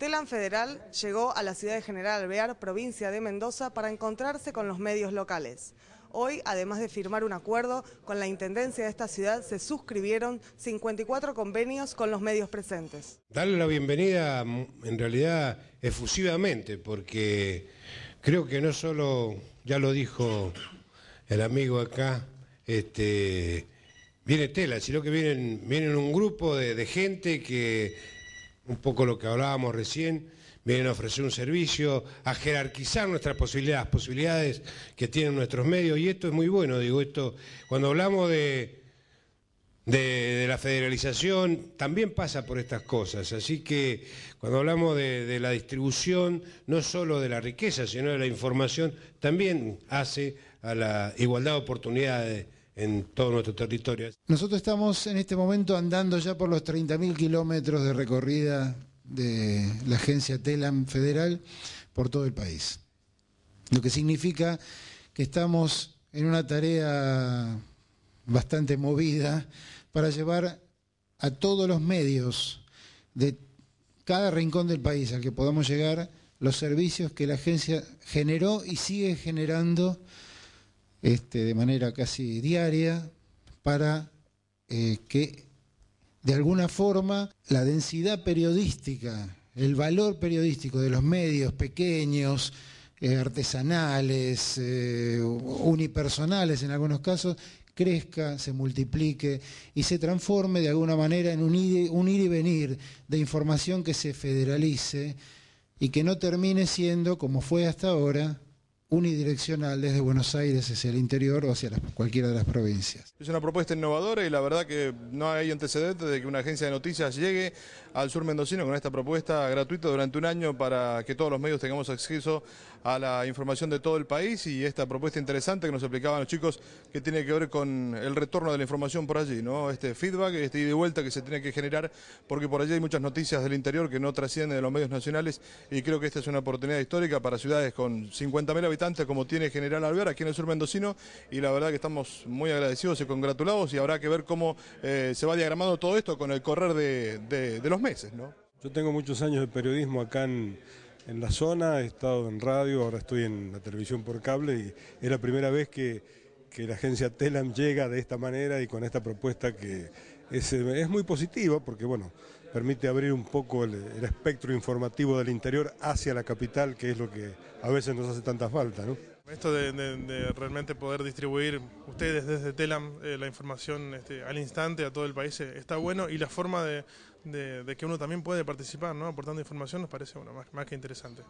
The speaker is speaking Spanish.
TELAN Federal llegó a la ciudad de General Alvear, provincia de Mendoza, para encontrarse con los medios locales. Hoy, además de firmar un acuerdo con la Intendencia de esta ciudad, se suscribieron 54 convenios con los medios presentes. Darle la bienvenida en realidad efusivamente, porque creo que no solo, ya lo dijo el amigo acá, este, viene Tela, sino que vienen, un grupo de gente que un poco lo que hablábamos recién, vienen a ofrecer un servicio, a jerarquizar nuestras posibilidades, posibilidades que tienen nuestros medios, y esto es muy bueno, digo, esto, cuando hablamos de, de, la federalización, también pasa por estas cosas, así que cuando hablamos de, de la distribución, no solo de la riqueza, sino de la información, también hace a la igualdad de oportunidades en todo nuestro territorio. Nosotros estamos en este momento andando ya por los 30.000 kilómetros de recorrida de la agencia TELAM federal por todo el país. Lo que significa que estamos en una tarea bastante movida para llevar a todos los medios de cada rincón del país al que podamos llegar los servicios que la agencia generó y sigue generando este, de manera casi diaria para eh, que de alguna forma la densidad periodística, el valor periodístico de los medios pequeños, eh, artesanales, eh, unipersonales en algunos casos, crezca, se multiplique y se transforme de alguna manera en un ir y venir de información que se federalice y que no termine siendo, como fue hasta ahora, unidireccional desde Buenos Aires hacia el interior o hacia cualquiera de las provincias. Es una propuesta innovadora y la verdad que no hay antecedentes de que una agencia de noticias llegue al sur mendocino con esta propuesta gratuita durante un año para que todos los medios tengamos acceso a la información de todo el país y esta propuesta interesante que nos explicaban los chicos que tiene que ver con el retorno de la información por allí, ¿no? Este feedback, este ida y vuelta que se tiene que generar porque por allí hay muchas noticias del interior que no trascienden de los medios nacionales y creo que esta es una oportunidad histórica para ciudades con 50.000 habitantes como tiene General Alvear aquí en el sur mendocino y la verdad que estamos muy agradecidos y congratulados y habrá que ver cómo eh, se va diagramando todo esto con el correr de, los meses. Yo tengo muchos años de periodismo acá en, la zona, he estado en radio, ahora estoy en la televisión por cable y es la primera vez que, la agencia Telam llega de esta manera y con esta propuesta que es muy positiva porque, bueno, permite abrir un poco el, espectro informativo del interior hacia la capital, que es lo que a veces nos hace tanta falta. ¿no? Esto de, realmente poder distribuir ustedes desde Telam eh, la información este, al instante a todo el país eh, está bueno y la forma de, que uno también puede participar, ¿no? aportando información, nos parece bueno, más que interesante.